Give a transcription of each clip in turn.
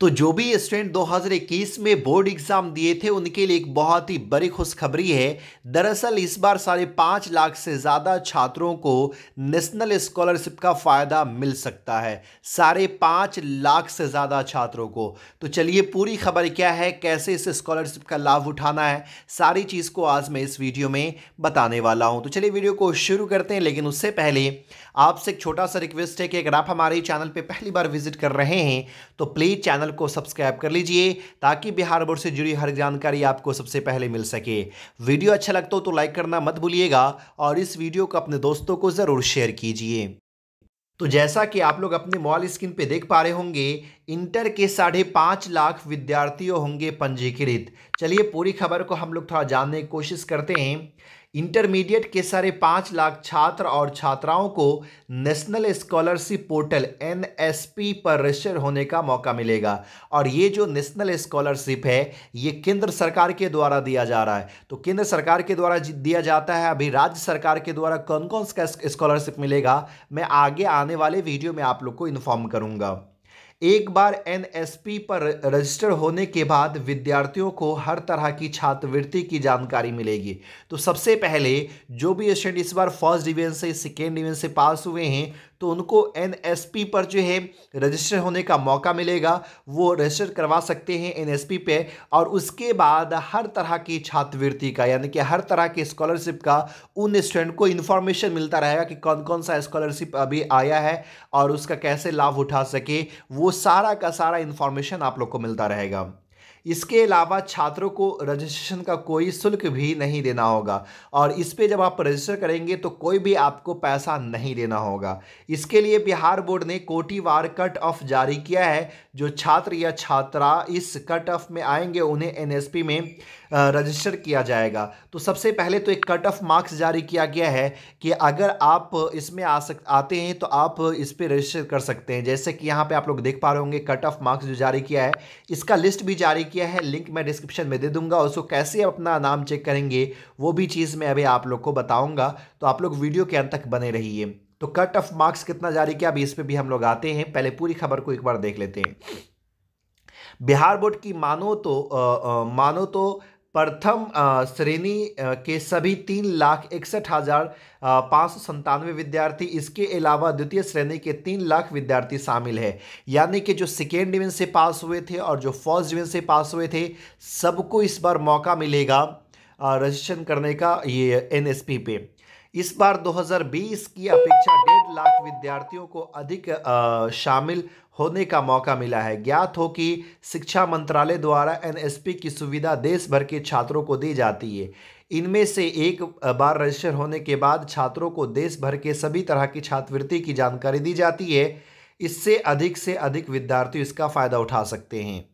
तो जो भी स्टूडेंट 2021 में बोर्ड एग्जाम दिए थे उनके लिए एक बहुत ही बड़ी खुशखबरी है दरअसल इस बार साढ़े पांच लाख से ज़्यादा छात्रों को नेशनल स्कॉलरशिप का फ़ायदा मिल सकता है साढ़े पांच लाख से ज़्यादा छात्रों को तो चलिए पूरी खबर क्या है कैसे इस स्कॉलरशिप का लाभ उठाना है सारी चीज़ को आज मैं इस वीडियो में बताने वाला हूं तो चलिए वीडियो को शुरू करते हैं लेकिन उससे पहले आपसे एक छोटा सा रिक्वेस्ट है कि अगर आप हमारे चैनल पर पहली बार विजिट कर रहे हैं तो प्लीज़ चैनल चैनल को सब्सक्राइब कर लीजिए ताकि बिहार बोर्ड से जुड़ी हर जानकारी आपको सबसे पहले मिल सके वीडियो अच्छा लगता हो तो लाइक करना मत भूलिएगा और इस वीडियो को अपने दोस्तों को ज़रूर शेयर कीजिए तो जैसा कि आप लोग अपने मोबाइल स्क्रीन पे देख पा रहे होंगे इंटर के साढ़े पाँच लाख विद्यार्थियों होंगे पंजीकृत चलिए पूरी खबर को हम लोग थोड़ा जानने की कोशिश करते हैं इंटरमीडिएट के सारे पाँच लाख छात्र और छात्राओं को नेशनल स्कॉलरशिप पोर्टल एन पर रजिस्टर होने का मौका मिलेगा और ये जो नेशनल स्कॉलरशिप है ये केंद्र सरकार के द्वारा दिया जा रहा है तो केंद्र सरकार के द्वारा दिया जाता है अभी राज्य सरकार के द्वारा कौन कौन सा स्कॉलरशिप मिलेगा मैं आगे आने वाले वीडियो में आप लोग को इन्फॉर्म करूँगा एक बार एनएसपी पर रजिस्टर होने के बाद विद्यार्थियों को हर तरह की छात्रवृत्ति की जानकारी मिलेगी तो सबसे पहले जो भी स्टूडेंट इस बार फर्स्ट डिवीजन से सेकेंड डिवीजन से पास हुए हैं तो उनको एन पर जो है रजिस्टर होने का मौका मिलेगा वो रजिस्टर करवा सकते हैं एन पे और उसके बाद हर तरह की छात्रवृत्ति का यानी कि हर तरह की स्कॉलरशिप का उन स्टूडेंट को इन्फॉर्मेशन मिलता रहेगा कि कौन कौन सा स्कॉलरशिप अभी आया है और उसका कैसे लाभ उठा सके वो सारा का सारा इन्फॉर्मेशन आप लोग को मिलता रहेगा इसके अलावा छात्रों को रजिस्ट्रेशन का कोई शुल्क भी नहीं देना होगा और इस पर जब आप रजिस्टर करेंगे तो कोई भी आपको पैसा नहीं देना होगा इसके लिए बिहार बोर्ड ने कोटिवार कट ऑफ जारी किया है जो छात्र या छात्रा इस कट ऑफ में आएंगे उन्हें एनएसपी में रजिस्टर किया जाएगा तो सबसे पहले तो एक कट ऑफ मार्क्स जारी किया गया है कि अगर आप इसमें आ सक आते हैं तो आप इस पर रजिस्टर कर सकते हैं जैसे कि यहाँ पर आप लोग देख पा रहे होंगे कट ऑफ मार्क्स जो जारी किया है इसका लिस्ट भी जारी किया है लिंक मैं डिस्क्रिप्शन में दे दूंगा उसको कैसे अपना नाम चेक करेंगे वो भी चीज़ मैं अभी आप लोग को बताऊँगा तो आप लोग वीडियो के अंत तक बने रहिए तो कट ऑफ मार्क्स कितना जारी किया अभी इस पर भी हम लोग आते हैं पहले पूरी खबर को एक बार देख लेते हैं बिहार बोर्ड की मानो तो आ, आ, मानो तो प्रथम श्रेणी के सभी तीन लाख इकसठ हज़ार पाँच सौ संतानवे विद्यार्थी इसके अलावा द्वितीय श्रेणी के तीन लाख विद्यार्थी शामिल है यानी कि जो सेकेंड डिवीजन से पास हुए थे और जो फर्स्ट डिवीजन से पास हुए थे सबको इस बार मौका मिलेगा रजिस्ट्रेशन करने का ये एनएसपी पे इस बार 2020 की अपेक्षा डेढ़ लाख विद्यार्थियों को अधिक शामिल होने का मौका मिला है ज्ञात हो कि शिक्षा मंत्रालय द्वारा एनएसपी की सुविधा देश भर के छात्रों को दी जाती है इनमें से एक बार रजिस्टर होने के बाद छात्रों को देश भर के सभी तरह की छात्रवृत्ति की जानकारी दी जाती है इससे अधिक से अधिक विद्यार्थी इसका फ़ायदा उठा सकते हैं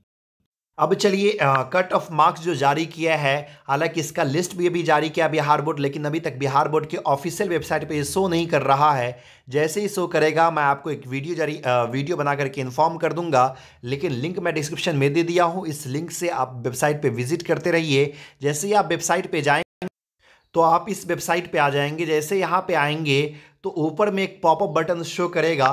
अब चलिए कट ऑफ मार्क्स जो जारी किया है हालांकि इसका लिस्ट भी अभी जारी किया बिहार बोर्ड लेकिन अभी तक बिहार बोर्ड के ऑफिशियल वेबसाइट पे ये शो नहीं कर रहा है जैसे ही शो करेगा मैं आपको एक वीडियो जारी आ, वीडियो बना करके इन्फॉर्म कर दूंगा लेकिन लिंक मैं डिस्क्रिप्शन में दे दिया हूँ इस लिंक से आप वेबसाइट पर विजिट करते रहिए जैसे ही आप वेबसाइट पर जाएँ तो आप इस वेबसाइट पे आ जाएंगे जैसे यहाँ पे आएंगे तो ऊपर में एक पॉपअप बटन शो करेगा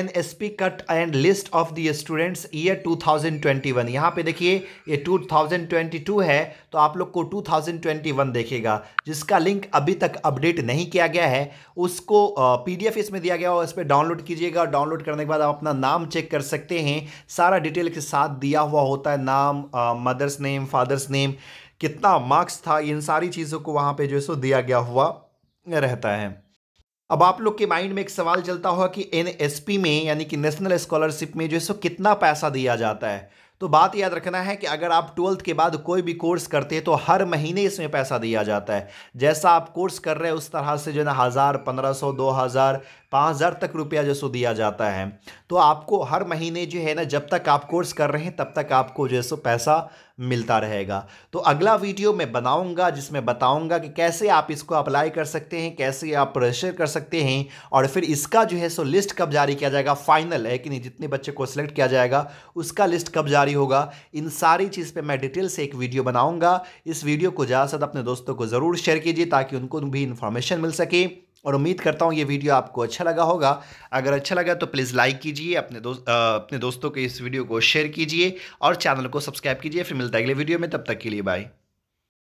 N S P cut end list of the students year 2021 यहाँ पे देखिए ये 2022 है तो आप लोग को 2021 देखेगा जिसका लिंक अभी तक अपडेट नहीं किया गया है उसको पीडीएफ इसमें दिया गया और इस पर डाउनलोड कीजिएगा डाउनलोड करने के बाद आप अपना नाम चेक कर सकते हैं सारा डिटेल के साथ दिया हुआ होता है नाम मदर्स नेम फादर्स नेम कितना मार्क्स था इन सारी चीज़ों को वहाँ पे जो है सो दिया गया हुआ रहता है अब आप लोग के माइंड में एक सवाल चलता हुआ कि एनएसपी में यानी कि नेशनल स्कॉलरशिप में जो है सो कितना पैसा दिया जाता है तो बात याद रखना है कि अगर आप ट्वेल्थ के बाद कोई भी कोर्स करते हैं तो हर महीने इसमें पैसा दिया जाता है जैसा आप कोर्स कर रहे हैं उस तरह से जो है ना हज़ार पंद्रह सौ दो हज़ार पाँच हज़ार तक रुपया जो सो दिया जाता है तो आपको हर महीने जो है ना जब तक आप कोर्स कर रहे हैं तब तक आपको जो है सो पैसा मिलता रहेगा तो अगला वीडियो मैं बनाऊंगा जिसमें बताऊंगा कि कैसे आप इसको अप्लाई कर सकते हैं कैसे आप रजिस्टर कर सकते हैं और फिर इसका जो है सो लिस्ट कब जारी किया जाएगा फाइनल है कि नहीं जितने बच्चे को सिलेक्ट किया जाएगा उसका लिस्ट कब जारी होगा इन सारी चीज़ पर मैं डिटेल से एक वीडियो बनाऊँगा इस वीडियो को ज़्यादा से अपने दोस्तों को ज़रूर शेयर कीजिए ताकि उनको भी इन्फॉर्मेशन मिल सके और उम्मीद करता हूँ ये वीडियो आपको अच्छा लगा होगा अगर अच्छा लगा तो प्लीज़ लाइक कीजिए अपने दोस्त अपने दोस्तों के इस वीडियो को शेयर कीजिए और चैनल को सब्सक्राइब कीजिए फिर मिलता है अगले वीडियो में तब तक के लिए बाय